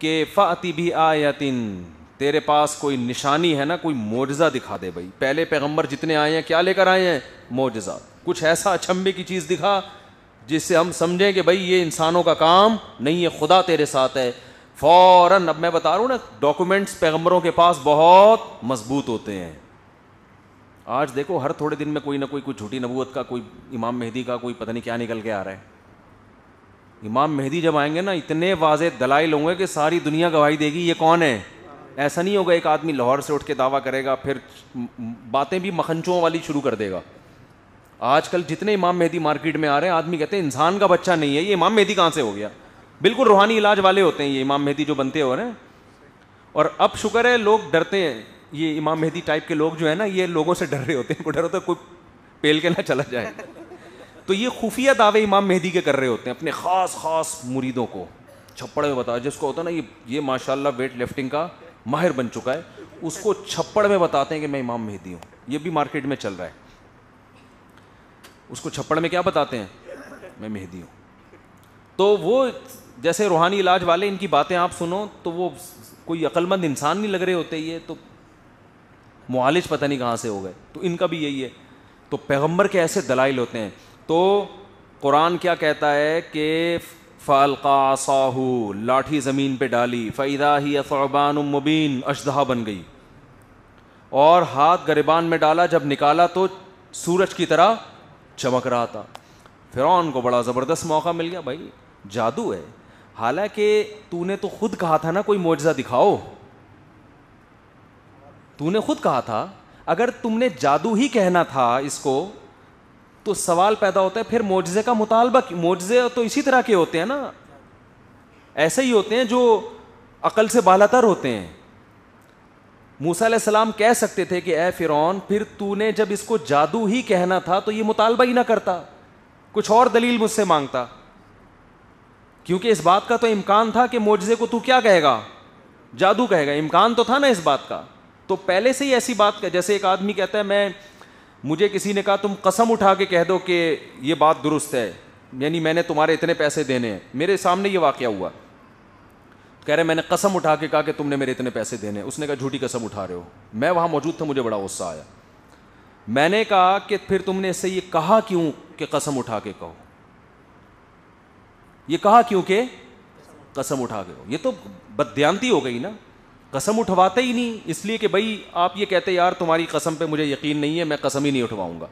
कि फ़ाति भी आयतिन तेरे पास कोई निशानी है ना कोई मोजा दिखा दे भाई पहले पैगम्बर जितने आए हैं क्या लेकर आए हैं मोजा कुछ ऐसा अचंबे की चीज़ दिखा जिससे हम समझें कि भाई ये इंसानों का काम नहीं है खुदा तेरे साथ है फ़ौर अब मैं बता रहा हूँ ना डॉक्यूमेंट्स पैगम्बरों के पास बहुत मजबूत होते हैं आज देखो हर थोड़े दिन में कोई ना कोई कोई झूठी नबूत का कोई इमाम मेहदी का कोई पता नहीं क्या निकल के आ रहा है इमाम मेहदी जब आएंगे ना इतने वाज दलाई होंगे कि सारी दुनिया गवाही देगी ये कौन है ऐसा नहीं होगा एक आदमी लाहौर से उठ के दावा करेगा फिर बातें भी मखनचों वाली शुरू कर देगा आजकल जितने इमाम मेहदी मार्केट में आ रहे हैं आदमी कहते हैं इंसान का बच्चा नहीं है ये इमाम मेहदी कहाँ से हो गया बिल्कुल रूहानी इलाज वाले होते हैं ये इमाम मेहदी जो बनते हो रहे हैं और अब शुक्र है लोग डरते हैं ये इमाम मेहदी टाइप के लोग जो है ना ये लोगों से डर रहे होते हैं डर होता तो है कोई पेल के ना चला जाए तो ये खुफिया दावे इमाम मेहदी के कर रहे होते हैं अपने ख़ास ख़ास मुरीदों को छप्पड़ में बता जिसको होता है ना ये ये माशाल्लाह वेट लिफ्टिंग का माहिर बन चुका है उसको छप्पड़ में बताते हैं कि मैं इमाम मेहदी हूँ ये भी मार्केट में चल रहा है उसको छप्पड़ में क्या बताते हैं मैं मेहदी हूँ तो वो जैसे रूहानी इलाज वाले इनकी बातें आप सुनो तो वो कोई अक्लमंद इंसान नहीं लग रहे होते ये तो मालिज पता नहीं कहाँ से हो गए तो इनका भी यही है तो पैगम्बर के ऐसे दलाइल होते हैं तो कुरान क्या कहता है कि फ़ालका साहू लाठी ज़मीन पे डाली फ़ैदा ही असबान मुबीन अशदहा बन गई और हाथ गरीबान में डाला जब निकाला तो सूरज की तरह चमक रहा था फिर उनको बड़ा ज़बरदस्त मौका मिल गया भाई जादू है हालांकि तूने तो खुद कहा था ना कोई मुआवजा दिखाओ तूने खुद कहा था अगर तुमने जादू ही कहना था इसको तो सवाल पैदा होता है फिर मोजे का मुतालबा मोजे तो इसी तरह के होते हैं ना ऐसे ही होते हैं जो अकल से बालातर होते हैं मूसा सलाम कह सकते थे कि ए फ़िरौन फिर तू ने जब इसको जादू ही कहना था तो ये मुतालबा ही ना करता कुछ और दलील मुझसे मांगता क्योंकि इस बात का तो इम्कान था कि मोजे को तू क्या कहेगा जादू कहेगा इम्कान तो था ना इस बात का तो पहले से ही ऐसी बात का जैसे एक आदमी कहता है मैं मुझे किसी ने कहा तुम कसम उठा के कह दो कि ये बात दुरुस्त है यानी मैंने तुम्हारे इतने पैसे देने हैं मेरे सामने ये वाक़ हुआ कह रहे मैंने कसम उठा के कहा कि तुमने मेरे इतने पैसे देने उसने कहा झूठी कसम उठा रहे हो मैं वहाँ मौजूद था मुझे बड़ा गुस्सा आया मैंने कहा कि फिर तुमने इससे ये कहा क्यों कि कसम उठा के कहो ये कहा क्यों कि कसम उठा के हो ये तो बद्यांती हो गई ना कसम उठवाते ही नहीं इसलिए कि भाई आप ये कहते यार तुम्हारी कसम पे मुझे यकीन नहीं है मैं कसम ही नहीं उठवाऊंगा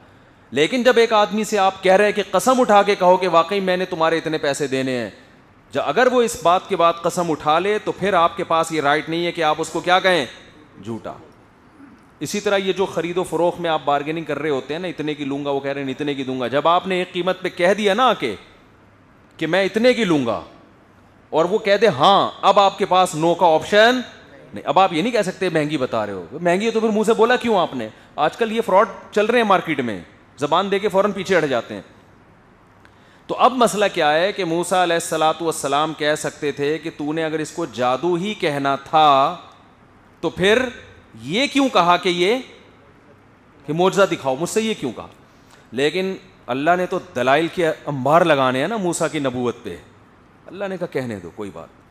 लेकिन जब एक आदमी से आप कह रहे हैं कि कसम उठा के कहो कि वाकई मैंने तुम्हारे इतने पैसे देने हैं जब अगर वो इस बात के बाद कसम उठा ले तो फिर आपके पास ये राइट नहीं है कि आप उसको क्या कहें झूठा इसी तरह ये जो खरीदो फरोख में आप बार्गेनिंग कर रहे होते हैं ना इतने की लूंगा वो कह रहे हैं इतने की दूंगा जब आपने एक कीमत पे कह दिया ना आके कि मैं इतने की लूंगा और वो कह दे हाँ अब आपके पास नो का ऑप्शन नहीं अब आप ये नहीं कह सकते महंगी बता रहे हो महंगी है तो फिर मुंह से बोला क्यों आपने आजकल ये फ्रॉड चल रहे हैं मार्केट में जबान दे के फ़ौरन पीछे हट जाते हैं तो अब मसला क्या है कि मूसा सलाम कह सकते थे कि तूने अगर इसको जादू ही कहना था तो फिर ये क्यों कहा कि ये कि मोजा दिखाओ मुझसे ये क्यों कहा लेकिन अल्लाह ने तो दलाइल के अंबार लगाने हैं ना मूसा की नबूवत पे अल्लाह ने कहा कहने दो कोई बात